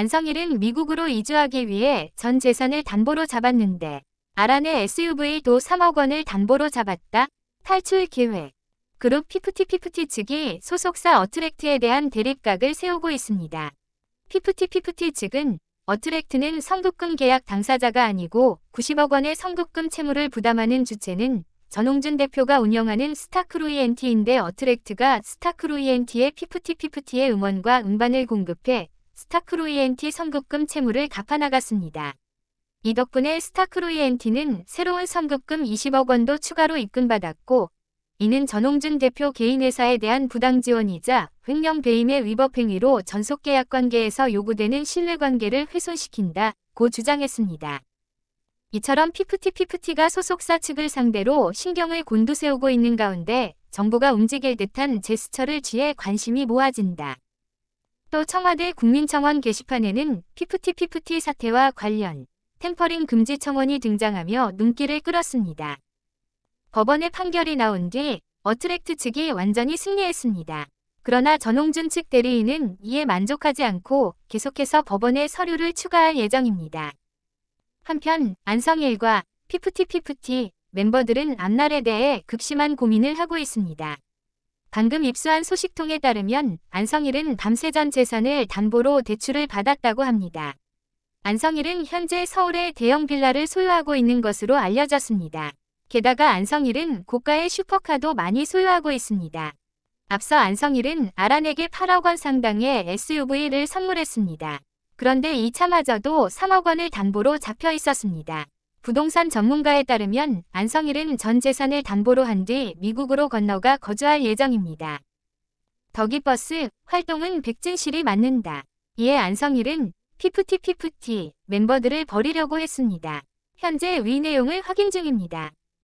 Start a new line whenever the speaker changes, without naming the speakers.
안성일은 미국으로 이주하기 위해 전 재산을 담보로 잡았는데 아란의 SUV도 3억 원을 담보로 잡았다. 탈출 기획 그룹 피프티피프티 측이 소속사 어트랙트에 대한 대립각을 세우고 있습니다. 피프티피프티 측은 어트랙트는 성급금 계약 당사자가 아니고 90억 원의 성급금 채무를 부담하는 주체는 전홍준 대표가 운영하는 스타크루이엔티인데 어트랙트가 스타크루이엔티의 피프티피프티의 음원과 음반을 공급해 스타크로이엔티 선급금 채무를 갚아나갔습니다. 이 덕분에 스타크로이엔티는 새로운 선급금 20억 원도 추가로 입금받았고 이는 전홍준 대표 개인회사에 대한 부당지원이자 횡령 배임의 위법 행위로 전속계약 관계에서 요구되는 신뢰관계를 훼손시킨다 고 주장했습니다. 이처럼 피프티피프티가 소속사 측을 상대로 신경을 곤두세우고 있는 가운데 정부가 움직일 듯한 제스처를 취해 관심이 모아진다. 또 청와대 국민청원 게시판에는 피프티피프티 사태와 관련 템퍼링 금지 청원이 등장하며 눈길을 끌었습니다. 법원의 판결이 나온 뒤 어트랙트 측이 완전히 승리했습니다. 그러나 전홍준 측 대리인은 이에 만족하지 않고 계속해서 법원에 서류를 추가할 예정입니다. 한편 안성일과 피프티피프티 멤버들은 앞날에 대해 극심한 고민을 하고 있습니다. 방금 입수한 소식통에 따르면 안성일은 밤새 전 재산을 담보로 대출을 받았다고 합니다. 안성일은 현재 서울의 대형 빌라를 소유하고 있는 것으로 알려졌습니다. 게다가 안성일은 고가의 슈퍼카도 많이 소유하고 있습니다. 앞서 안성일은 아란에게 8억 원 상당의 SUV를 선물했습니다. 그런데 이 차마저도 3억 원을 담보로 잡혀 있었습니다. 부동산 전문가에 따르면 안성일은 전 재산을 담보로 한 뒤 미국으로 건너가 거주할 예정입니다. 더기버스 활동은 백진실이 맡는다. 이에 안성일은 피프티 피프티 멤버들을 버리려고 했습니다. 현재 위 내용을 확인 중입니다.